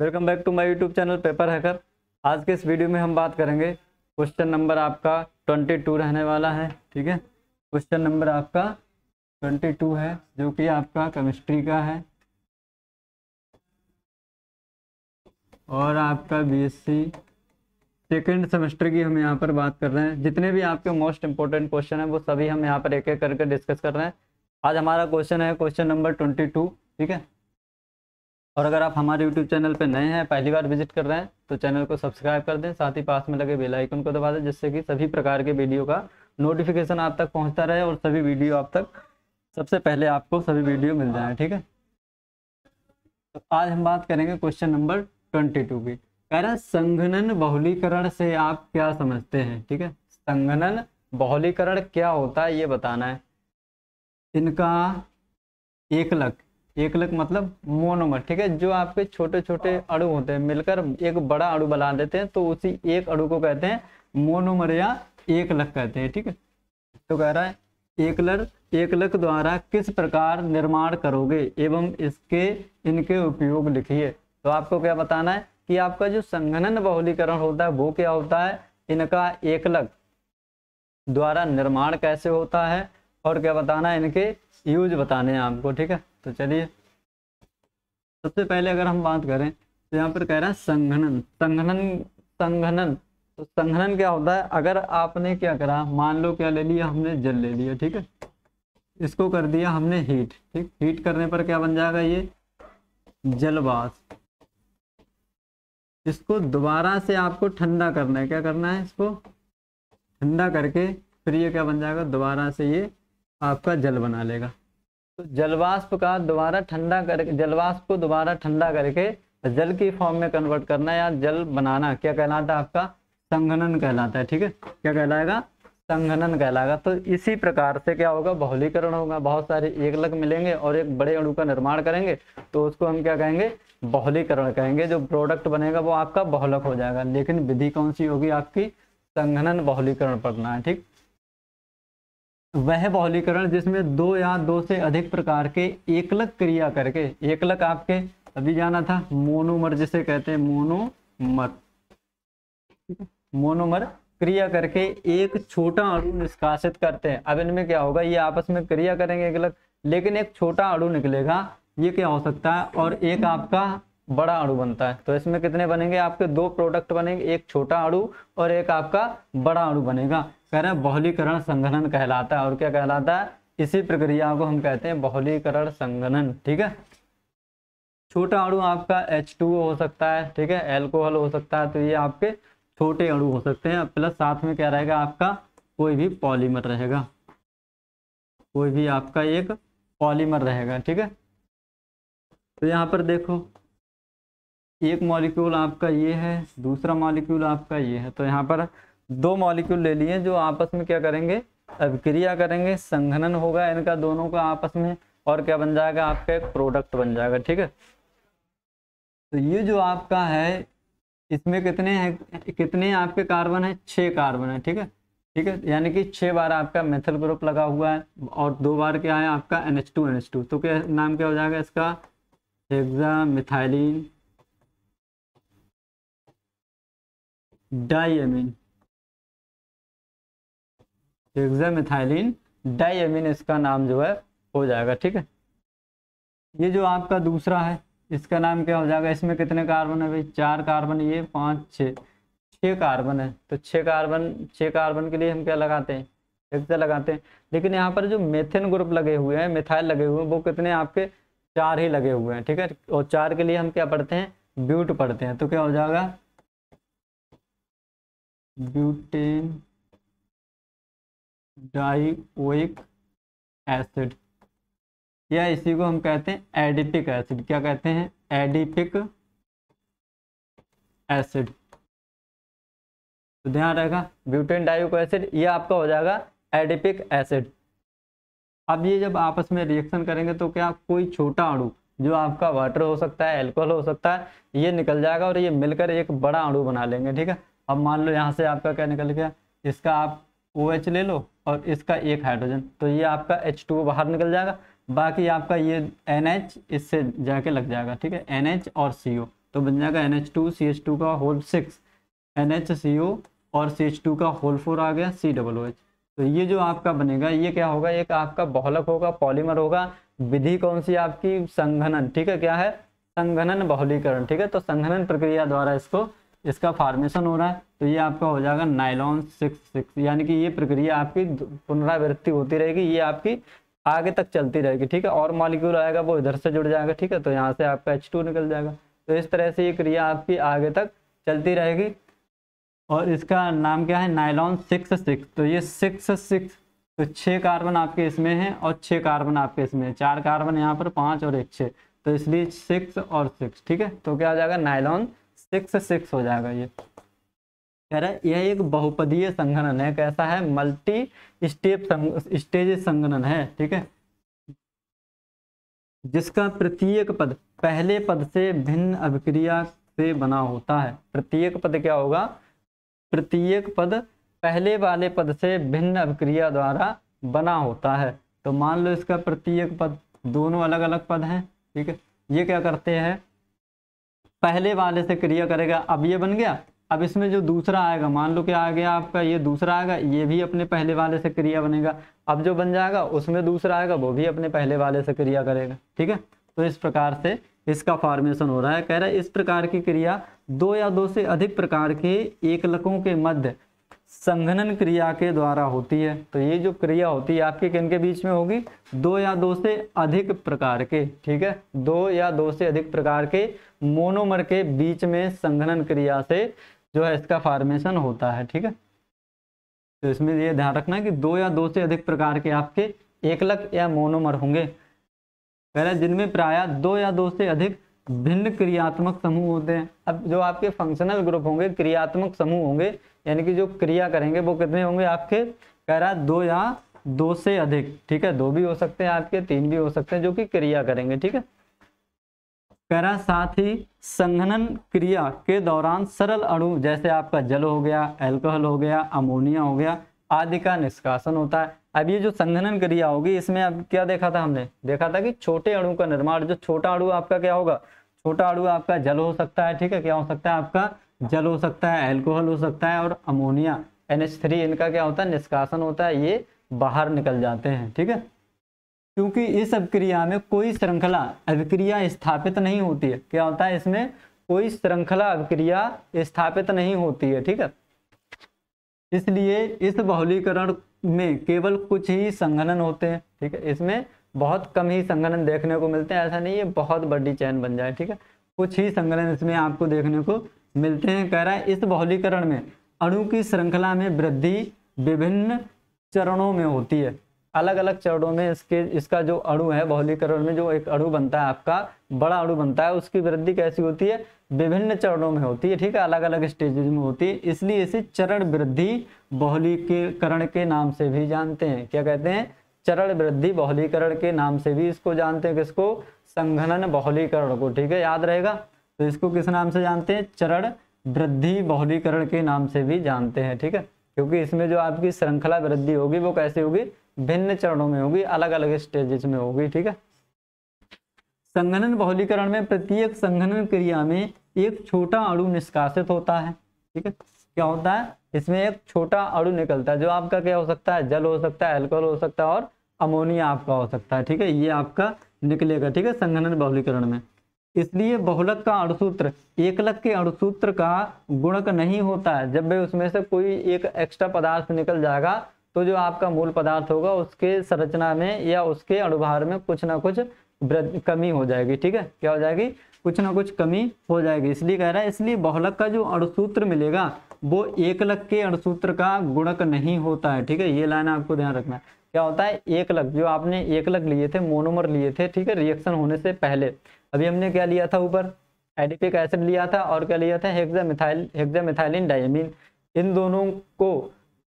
welcome back to my YouTube channel paper hacker आज के इस वीडियो में हम बात करेंगे क्वेश्चन नंबर आपका 22 रहने वाला है ठीक है क्वेश्चन नंबर आपका 22 है जो कि आपका केमिस्ट्री का है और आपका बीएससी सेकेंड सेमेस्टर की हम यहाँ पर बात कर रहे हैं जितने भी आपके मोस्ट इंपॉर्टेंट क्वेश्चन हैं वो सभी हम यहाँ पर एक एक करके डिस्कस कर रहे हैं आज हमारा क्वेश्चन है क्वेश्चन नंबर ट्वेंटी ठीक है और अगर आप हमारे यूट्यूब चैनल पर नए हैं पहली बार विजिट कर रहे हैं तो चैनल को सब्सक्राइब कर दें साथ ही पास में लगे बेल आइकन को दबा दें जिससे कि सभी प्रकार के वीडियो का नोटिफिकेशन आप तक पहुंचता रहे और सभी वीडियो आप तक सबसे पहले आपको सभी वीडियो मिल जाए ठीक है तो आज हम बात करेंगे क्वेश्चन नंबर ट्वेंटी टू की कह रहे संघनन बहुलीकरण से आप क्या समझते हैं ठीक है संघनन बहुलीकरण क्या होता है ये बताना है इनका एक लक एकलक मतलब मोनोमर ठीक है जो आपके छोटे छोटे अड़ू होते हैं मिलकर एक बड़ा अड़ू बना देते हैं तो उसी एक अड़ू को कहते हैं मोनोमर या एकलक कहते हैं ठीक है तो कह रहा है एकलर एकलक द्वारा किस प्रकार निर्माण करोगे एवं इसके इनके उपयोग लिखिए तो आपको क्या बताना है कि आपका जो संघनन बहुलीकरण होता है वो क्या होता है इनका एकलक द्वारा निर्माण कैसे होता है और क्या बताना है इनके यूज बताने हैं आपको ठीक है तो चलिए सबसे पहले अगर हम बात करें तो यहाँ पर कह रहे हैं संघनन संघनन संघनन तो संघनन क्या होता है अगर आपने क्या करा मान लो क्या ले लिया हमने जल ले लिया ठीक है इसको कर दिया हमने हीट ठीक हीट करने पर क्या बन जाएगा ये जलवास इसको दोबारा से आपको ठंडा करना है क्या करना है इसको ठंडा करके फिर ये क्या बन जाएगा दोबारा से ये आपका जल बना लेगा जलवाष्प का दोबारा ठंडा करके जलवाष्प को दोबारा ठंडा करके जल की फॉर्म में कन्वर्ट करना या जल बनाना क्या कहलाता है आपका संघनन कहलाता है ठीक है क्या कहलाएगा संघनन कहलाएगा तो इसी प्रकार से क्या होगा बहुलीकरण होगा बहुत सारे एक लग मिलेंगे और एक बड़े अणु का निर्माण करेंगे तो उसको हम क्या कहेंगे बहुलीकरण कहेंगे जो प्रोडक्ट बनेगा वो आपका बहुलक हो जाएगा लेकिन विधि कौन सी होगी आपकी संघनन बहुलीकरण पढ़ना है ठीक वह बहुलीकरण जिसमें दो या दो से अधिक प्रकार के एकलक क्रिया करके एकलक आपके अभी जाना था मोनोमर जिसे कहते हैं मोनोमर मोनोमर क्रिया करके एक छोटा अणु निष्कासित करते हैं अब इनमें क्या होगा ये आपस में क्रिया करेंगे एकलक लेकिन एक छोटा अणु निकलेगा ये क्या हो सकता है और एक आपका बड़ा आड़ू बनता है तो इसमें कितने बनेंगे आपके दो प्रोडक्ट बनेंगे एक छोटा आड़ू और एक आपका बड़ा आड़ू बनेगा कह रहे हैं बहुलीकरण संघनन कहलाता है और क्या कहलाता है इसी प्रक्रिया को हम कहते हैं बहुलीकरण संघनन ठीक है छोटा आड़ू आपका एच टू हो सकता है ठीक है एल्कोहल हो सकता है तो ये आपके छोटे अड़ू हो सकते हैं प्लस साथ में क्या रहेगा आपका कोई भी पॉलीमर रहेगा कोई भी आपका एक पॉलीमर रहेगा ठीक है तो यहाँ पर देखो एक मॉलिक्यूल आपका ये है दूसरा मॉलिक्यूल आपका ये है तो यहाँ पर दो मॉलिक्यूल ले लिए जो आपस में क्या करेंगे अभिक्रिया करेंगे संघनन होगा इनका दोनों का आपस में और क्या बन जाएगा आपका एक प्रोडक्ट बन जाएगा ठीक है तो ये जो आपका है इसमें कितने हैं कितने आपके कार्बन है छः कार्बन है ठीक है ठीक है यानी कि छः बार आपका मेथल ग्रुप लगा हुआ है और दो बार क्या है आपका N H two N H two तो क्या नाम क्या हो जाएगा इसका hexamethylene diamine hexamethylene diamine इसका नाम जो है हो जाएगा ठीक है ये जो आपका दूसरा है इसका नाम क्या हो जाएगा इसमें कितने कार्बन है भाई चार कार्बन ये पांच छ छह कार्बन है तो छः कार्बन छः कार्बन के लिए हम क्या लगाते हैं हेक्सा लगाते हैं लेकिन यहाँ पर जो मेथेन ग्रुप लगे हुए हैं मिथाइल लगे हुए हैं वो कितने आपके चार ही लगे हुए हैं ठीक है और चार के लिए हम क्या पढ़ते हैं ब्यूट पढ़ते हैं तो क्या हो जाएगा ब्यूटेन डाइक एसिड या इसी को हम कहते हैं एडिपिक एसिड क्या कहते हैं एडिपिक एसिड तो ध्यान रहेगा ब्यूटेन डाइक एसिड यह आपका हो जाएगा एडिपिक एसिड अब ये जब आपस में रिएक्शन करेंगे तो क्या कोई छोटा अणु जो आपका वाटर हो सकता है एल्कोहल हो सकता है ये निकल जाएगा और ये मिलकर एक बड़ा अणु बना लेंगे ठीक है अब मान लो यहाँ से आपका क्या निकल गया इसका आप ओ OH ले लो और इसका एक हाइड्रोजन तो ये आपका एच टू बाहर निकल जाएगा बाकी आपका ये एन एच इससे जाके लग जाएगा ठीक है एन एच और सी ओ तो बन जाएगा N H two C H two का whole six N H C O और सी एच टू का होल फोर आ गया सी डबल ओ एच तो ये जो आपका बनेगा ये क्या होगा एक आपका बहुलक होगा पॉलीमर होगा विधि कौन सी आपकी संघनन ठीक है क्या है संघनन बहुलीकरण ठीक है तो संघनन प्रक्रिया द्वारा इसको इसका फार्मेशन हो रहा है तो ये आपका हो जाएगा नाइलॉन सिक्स सिक्स यानी कि ये प्रक्रिया आपकी पुनरावृत्ति होती रहेगी ये आपकी आगे तक चलती रहेगी ठीक है और मॉलिक्यूल आएगा वो इधर से जुड़ जाएगा ठीक है तो यहाँ से आपका एच टू निकल जाएगा तो इस तरह से ये क्रिया आपकी आगे तक चलती रहेगी और इसका नाम क्या है नाइलॉन सिक्स सिक्स तो ये सिक्स सिक्स तो छः कार्बन आपके इसमें हैं और छः कार्बन आपके इसमें है चार कार्बन यहाँ पर पाँच और एक छः तो इसलिए सिक्स और सिक्स ठीक है तो क्या आ जाएगा नाइलॉन सिक्स सिक्स हो जाएगा ये कह रहा है यह एक बहुपदीय संगणन है कैसा है मल्टी स्टेप स्टेज संगणन है ठीक है जिसका प्रत्येक पद पहले पद से भिन्न अभिक्रिया से बना होता है प्रत्येक पद क्या होगा प्रत्येक पद पहले वाले पद से भिन्न अभिक्रिया द्वारा बना होता है तो मान लो इसका प्रत्येक पद दोनों अलग अलग पद हैं ठीक है ये क्या करते हैं पहले वाले से क्रिया करेगा अब ये बन गया अब इसमें जो दूसरा आएगा मान लो कि आ गया आपका ये दूसरा आएगा ये भी अपने पहले वाले से क्रिया बनेगा अब जो बन जाएगा उसमें दूसरा आएगा वो भी अपने पहले वाले से क्रिया करेगा ठीक है तो इस प्रकार से इसका फॉर्मेशन हो रहा है कह रहा है इस प्रकार की क्रिया दो या दो से अधिक प्रकार के एकलकों के मध्य संघनन क्रिया के द्वारा होती है तो ये जो क्रिया होती है आपके किन के बीच में होगी दो या दो से अधिक प्रकार के ठीक है दो या दो से अधिक प्रकार के मोनोमर के बीच में संघनन क्रिया से जो है इसका फॉर्मेशन होता है ठीक है तो इसमें ये ध्यान रखना कि दो या दो से अधिक प्रकार के आपके एकलक या मोनोमर होंगे पहले जिनमें प्राय दो या दो से अधिक भिन्न क्रियात्मक समूह होते हैं अब जो आपके फंक्शनल ग्रुप होंगे क्रियात्मक समूह होंगे यानी कि जो क्रिया करेंगे वो कितने होंगे आपके कह रहा दो या दो से अधिक ठीक है दो भी हो सकते हैं आपके तीन भी हो सकते हैं जो कि क्रिया करेंगे ठीक है करा साथ ही संघनन क्रिया के दौरान सरल अणु जैसे आपका जल हो गया एल्कोहल हो गया अमोनिया हो गया आदि का निष्कासन होता है अब ये जो संघनन क्रिया होगी इसमें अब क्या देखा था हमने देखा था कि छोटे अणु का निर्माण जो छोटा अणु आपका क्या होगा छोटा अणु आपका जल हो सकता है ठीक है क्या हो सकता है आपका जल हो सकता है एल्कोहल हो सकता है और अमोनिया एन इनका क्या होता है निष्कासन होता है ये बाहर निकल जाते हैं ठीक है क्योंकि इस अभिक्रिया में कोई श्रृंखला अभिक्रिया स्थापित नहीं होती है क्या होता है इसमें कोई श्रृंखला अभिक्रिया स्थापित नहीं होती है ठीक है इसलिए इस बहुलीकरण में केवल कुछ ही संघनन होते हैं ठीक है इसमें बहुत कम ही संघनन देखने को मिलते हैं ऐसा नहीं है बहुत बड़ी चैन बन जाए ठीक है कुछ ही संघनन इसमें आपको देखने को मिलते हैं कह रहा है इस बहुलीकरण में अणु की श्रृंखला में वृद्धि विभिन्न चरणों में होती है अलग अलग चरणों में इसके इसका जो अणु है बहुलीकरण में जो एक अणु बनता है आपका बड़ा अणु बनता है उसकी वृद्धि कैसी होती है विभिन्न चरणों में होती है ठीक है अलग अलग स्टेजेज में होती है इसलिए इसे चरण वृद्धि बहुलीकरण के नाम से भी जानते हैं क्या कहते हैं चरण वृद्धि बहुलीकरण के नाम से भी इसको जानते हैं किसको संघनन बहुलीकरण को ठीक है याद रहेगा तो इसको किस नाम से जानते हैं चरण वृद्धि बहुलीकरण के नाम से भी जानते हैं ठीक है क्योंकि इसमें जो आपकी श्रृंखला वृद्धि होगी वो कैसे होगी भिन्न चरणों में होगी अलग अलग स्टेजेस में होगी ठीक है संघनन बहुलीकरण में प्रत्येक संघनन क्रिया में एक छोटा अणु निष्कासित होता है ठीक है क्या होता है इसमें एक छोटा अणु निकलता है जो आपका क्या हो सकता है जल हो सकता है एल्कोहल हो सकता है और अमोनिया आपका हो सकता है ठीक है ये आपका निकलेगा ठीक है संघनन बहुलीकरण में इसलिए बहुलक का अणुसूत्र एकलक के अणुसूत्र का गुणक नहीं होता है जब भी उसमें से कोई एक एक्स्ट्रा पदार्थ निकल जाएगा तो जो आपका मूल पदार्थ होगा उसके संरचना में या उसके अणुभार में कुछ ना कुछ कमी हो जाएगी ठीक है क्या हो जाएगी कुछ ना कुछ कमी हो जाएगी इसलिए कह रहा है इसलिए बहुलक का जो अणुसूत्र मिलेगा वो एकलक के अणुसूत्र का गुणक नहीं होता है ठीक है ये लाइन आपको ध्यान रखना है क्या होता है एक लग जो आपने एक लग लिए थे मोनोमर लिए थे ठीक है रिएक्शन होने से पहले अभी हमने क्या लिया था ऊपर एडिपिक एसिड लिया था और क्या लिया था हेक्सामिथाइल हेक्सामिथाइलिन डायमीन इन दोनों को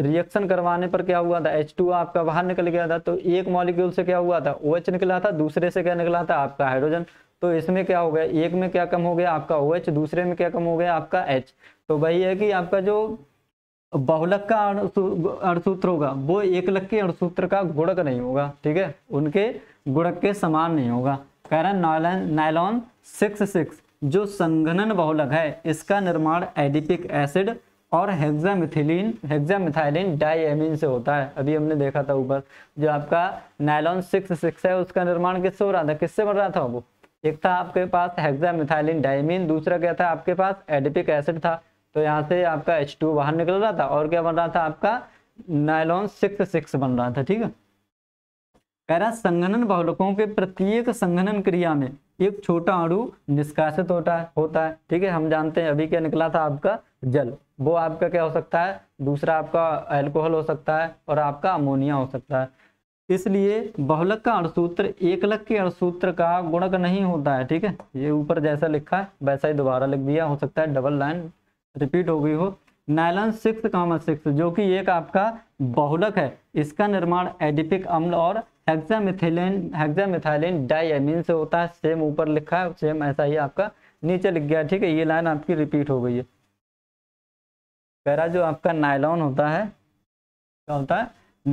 रिएक्शन करवाने पर क्या हुआ था एच टू आपका बाहर निकल गया था तो एक मॉलिक्यूल से क्या हुआ था ओ OH निकला था दूसरे से क्या निकला था आपका हाइड्रोजन तो इसमें क्या हो गया एक में क्या कम हो गया आपका ओ OH, दूसरे में क्या कम हो गया आपका एच तो वही है कि आपका जो बहुलक का अणसूत्र होगा वो एकलक के अणसूत्र का गुणक नहीं होगा ठीक है उनके गुणक के समान नहीं होगा कह रहा नायलॉन नायलॉन सिक्स सिक्स जो संघनन बहुलक है इसका निर्माण एडिपिक एसिड और हेक्सामिथिलीन हेक्सामिथाइलिन डाइएमिन से होता है अभी हमने देखा था ऊपर जो आपका नायलॉन सिक्स सिक्स है उसका निर्माण किससे हो रहा था किससे बन रहा था वो एक था आपके पास हेक्सामिथाइलिन डाइमिन दूसरा क्या था आपके पास एडिपिक एसिड था तो यहाँ से आपका एच टू बाहर निकल रहा था और क्या बन रहा था आपका नायलॉन सिक्स सिक्स बन रहा था ठीक है कह रहा संघनन बहुलकों के प्रत्येक संघनन क्रिया में एक छोटा अणु निष्कासित होता है होता है ठीक है हम जानते हैं अभी क्या निकला था आपका जल वो आपका क्या हो सकता है दूसरा आपका एल्कोहल हो सकता है और आपका अमोनिया हो सकता है इसलिए बहुलक का अणुसूत्र एकलक के अणुसूत्र का गुणक नहीं होता है ठीक है ये ऊपर जैसा लिखा है वैसा ही दोबारा लिख दिया हो सकता है डबल लाइन रिपीट हो गई हो नायलन सिक्स कामा सिक्स जो कि एक आपका बहुलक है इसका निर्माण एडिपिक अम्ल और हेक्सामिथिलिन हेक्सामिथाइलिन डाइएमिन से होता है सेम ऊपर लिखा है सेम ऐसा ही आपका नीचे लिख गया ठीक है ये लाइन आपकी रिपीट हो गई है पहला जो आपका नायलॉन होता है क्या होता है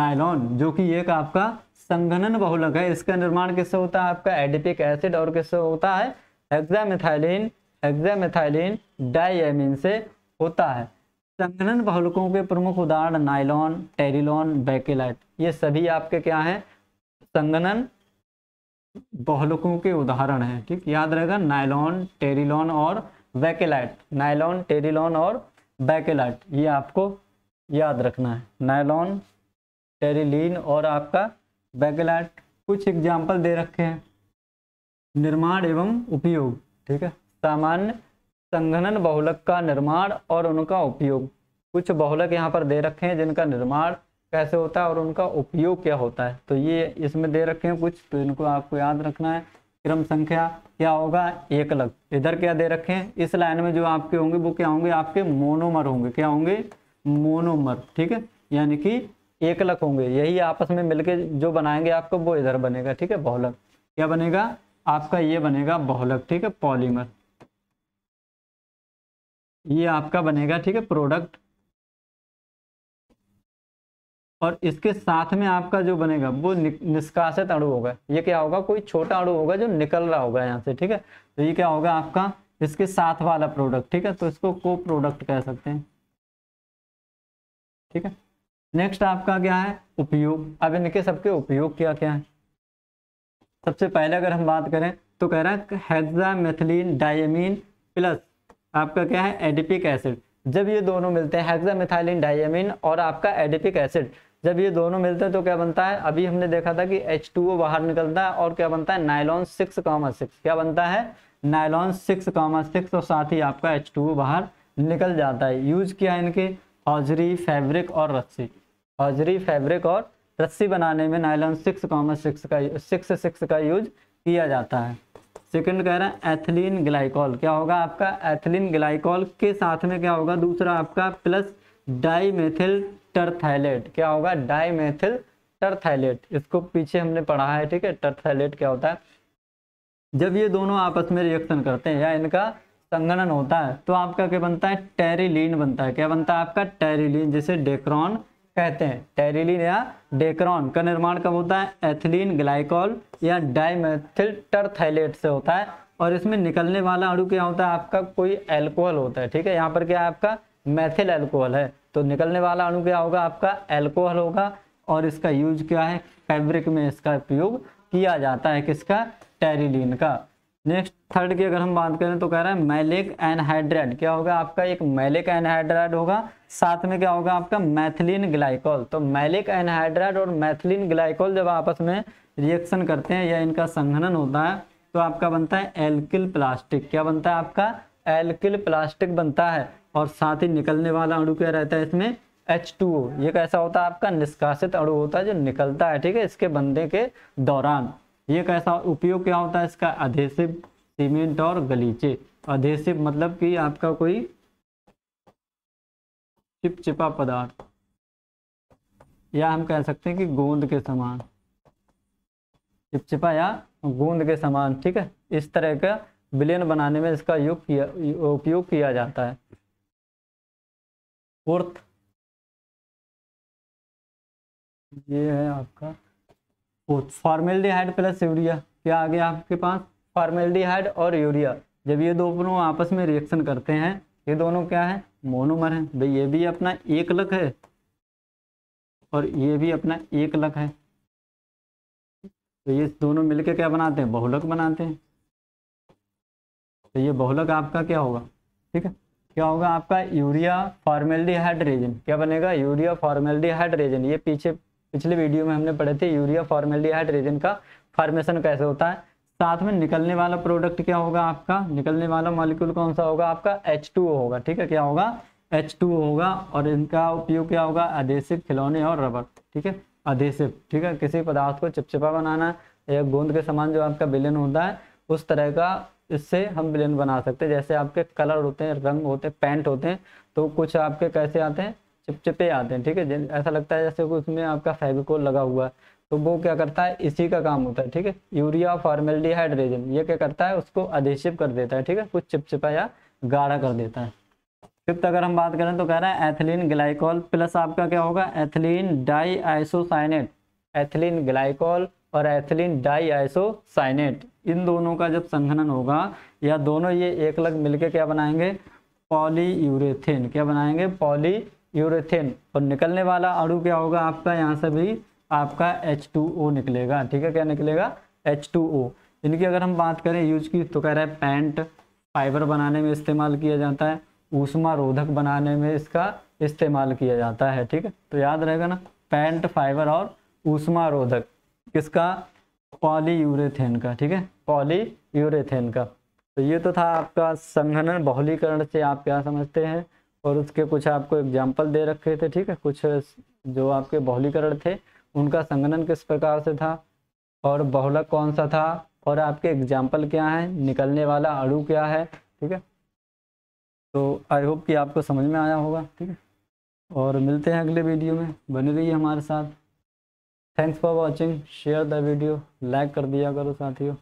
नायलॉन जो कि एक आपका संघनन बहुलक है इसका निर्माण किससे होता है आपका एडिपिक एसिड और किससे होता है हेक्सामिथाइलिन एक्जामेथाइलिन डाइएमिन से होता है संघनन बहुलकों के प्रमुख उदाहरण नाइलॉन टेरिलॉन बैकेलाइट ये सभी आपके क्या हैं संघनन बहुलकों के उदाहरण हैं ठीक याद रहेगा नाइलॉन टेरिलॉन और बैकेलाइट नाइलॉन टेरिलॉन और बैकेलाइट ये आपको याद रखना है नाइलॉन टेरिलीन और आपका बैकेलाइट कुछ एग्जाम्पल दे रखे हैं निर्माण एवं उपयोग ठीक है सामान्य संघनन बहुलक का निर्माण और उनका उपयोग कुछ बहुलक यहाँ पर दे रखे हैं जिनका निर्माण कैसे होता है और उनका उपयोग क्या होता है तो ये इसमें दे रखे हैं कुछ तो इनको आपको याद रखना है क्रम संख्या क्या होगा एक लग इधर क्या दे रखे हैं इस लाइन में जो आपके होंगे वो क्या होंगे आपके मोनोमर होंगे क्या होंगे मोनोमर ठीक है यानी कि एक लक होंगे यही आपस में मिलके जो बनाएंगे आपको वो इधर बनेगा ठीक है बहुलक क्या बनेगा आपका ये बनेगा बहुलक ठीक है पॉलीमर ये आपका बनेगा ठीक है प्रोडक्ट और इसके साथ में आपका जो बनेगा वो निष्कासित अणु होगा ये क्या होगा कोई छोटा अणु होगा जो निकल रहा होगा यहाँ से ठीक है तो ये क्या होगा आपका इसके साथ वाला प्रोडक्ट ठीक है तो इसको को प्रोडक्ट कह सकते हैं ठीक है नेक्स्ट आपका क्या है उपयोग अब इनके सबके उपयोग क्या क्या है सबसे पहले अगर हम बात करें तो कह रहा है हेक्सा मेथिलीन डायमीन प्लस आपका क्या है एडिपिक एसिड जब ये दोनों मिलते हैं हेक्सामिथाइलिन डाइएमिन और आपका एडिपिक एसिड जब ये दोनों मिलते हैं तो क्या बनता है अभी हमने देखा था कि H2O बाहर निकलता है और क्या बनता है नाइलॉन सिक्स कामा सिक्स क्या बनता है नाइलॉन सिक्स कामा सिक्स और साथ ही आपका H2O बाहर निकल जाता है यूज किया इनके हॉजरी फैब्रिक और रस्सी हॉजरी फैब्रिक और रस्सी बनाने में नाइलॉन सिक्स कामा सिक्स का सिक्स सिक्स का यूज किया जाता है सेकंड कह रहा है एथिलीन ग्लाइकॉल क्या होगा आपका एथिलीन ग्लाइकॉल के साथ में क्या होगा दूसरा आपका प्लस डाईमेथिल टर्थाइलेट क्या होगा डाईमेथिल टर्थाइलेट इसको पीछे हमने पढ़ा है ठीक है टर्थाइलेट क्या होता है जब ये दोनों आपस में रिएक्शन करते हैं या इनका संगणन होता है तो आपका क्या बनता है टेरिलीन बनता है क्या बनता है आपका टेरिलीन जिसे डेक्रॉन कहते हैं टेरिलिन या डेक्रॉन का निर्माण कब होता है एथिलीन ग्लाइकॉल या डाईमेथिल से होता है और इसमें निकलने वाला अड़ू क्या होता है आपका कोई एल्कोहल होता है ठीक है यहाँ पर क्या है आपका मैथिल एल्कोहल है तो निकलने वाला अणु क्या होगा आपका एल्कोहल होगा और इसका यूज क्या है फैब्रिक में इसका उपयोग किया जाता है किसका टेरिलिन का नेक्स्ट थर्ड की अगर हम बात करें तो कह रहा है मैलिक एनहाइड्रेट क्या होगा आपका एक मैलिक एनहाइड्रेट होगा साथ में क्या होगा आपका मैथिलीन ग्लाइकोल तो मैलिक एनहाइड्रेट और मैथिलीन ग्लाइकोल जब आपस में रिएक्शन करते हैं या इनका संघनन होता है तो आपका बनता है एल्किल प्लास्टिक क्या बनता है आपका एल्किल प्लास्टिक बनता है और साथ ही निकलने वाला अणु क्या रहता है इसमें ओ ये कैसा होता है आपका निष्कासित अणु होता है जो निकलता है ठीक है इसके बनने के दौरान ये कैसा उपयोग क्या होता है इसका अधेसिव सीमेंट और गलीचे अधेसिव मतलब कि आपका कोई चिपचिपा पदार्थ या हम कह सकते हैं कि गोंद के समान चिपचिपा या गोंद के समान ठीक है इस तरह का विलयन बनाने में इसका योग किया उपयोग किया जाता है फोर्थ ये है आपका फॉर्मेल्डिहाइड प्लस यूरिया क्या आ गया आपके पास फॉर्मेल्डिहाइड और यूरिया जब ये दोनों आपस में रिएक्शन करते हैं ये दोनों क्या है मोनोमर है भाई ये भी अपना एक लक है और ये भी अपना एक लक है तो ये दोनों मिलके क्या बनाते हैं बहुलक बनाते हैं तो ये बहुलक आपका क्या होगा ठीक है क्या होगा आपका यूरिया फॉर्मेल्डिहाइड रेजन क्या बनेगा यूरिया फॉर्मेल्डिहाइड रेजन ये पीछे पिछले वीडियो में हमने पढ़े थे यूरिया फॉर्मेलिहाइड रेजन का फॉर्मेशन कैसे होता है साथ में निकलने वाला प्रोडक्ट क्या होगा आपका निकलने वाला मॉलिक्यूल कौन सा होगा आपका एच होगा ठीक है क्या होगा एच होगा और इनका उपयोग क्या होगा अधेसिव खिलौने और रबर ठीक है अधेसिव ठीक है किसी पदार्थ को चिपचिपा बनाना या गोंद के समान जो आपका बिलन होता है उस तरह का इससे हम विलन बना सकते हैं जैसे आपके कलर होते हैं रंग होते हैं पेंट होते हैं तो कुछ आपके कैसे आते हैं चिपचिपे आते हैं ठीक है ऐसा लगता है जैसे उसमें आपका फेविकोल लगा हुआ है तो वो क्या करता है इसी का काम होता है ठीक है यूरिया फॉर्मेलिहाइड रेजन ये क्या करता है उसको अधेशिप कर देता है ठीक है कुछ चिपचिपा या गाढ़ा कर देता है फिफ्थ अगर हम बात करें तो कह रहा है एथिलीन ग्लाइकॉल प्लस आपका क्या होगा ethylene diisocyanate ethylene glycol और एथिलीन डाई आइसोसाइनेट इन दोनों का जब संघनन होगा या दोनों ये एक लग मिलके क्या बनाएंगे पॉली यूरेथेन क्या बनाएंगे पॉली यूरेथेन और निकलने वाला अणु क्या होगा आपका यहाँ से भी आपका H2O निकलेगा ठीक है क्या निकलेगा H2O इनकी अगर हम बात करें यूज की तो कह रहे हैं पैंट फाइबर बनाने में इस्तेमाल किया जाता है ऊष्मा रोधक बनाने में इसका इस्तेमाल किया जाता है ठीक है तो याद रहेगा ना पैंट फाइबर और ऊष्मा रोधक किसका पॉली यूरेथेन का ठीक है पॉली यूरेथेन का तो ये तो था आपका संघनन बहुलीकरण से आप क्या समझते हैं और उसके कुछ आपको एग्जाम्पल दे रखे थे ठीक है कुछ जो आपके बहुलीकरण थे उनका संगनन किस प्रकार से था और बहुलक कौन सा था और आपके एग्जाम्पल क्या है निकलने वाला अड़ु क्या है ठीक है तो आई होप कि आपको समझ में आया होगा ठीक है और मिलते हैं अगले वीडियो में बने रहिए हमारे साथ thanks for watching share the video like कर दिया करो साथियों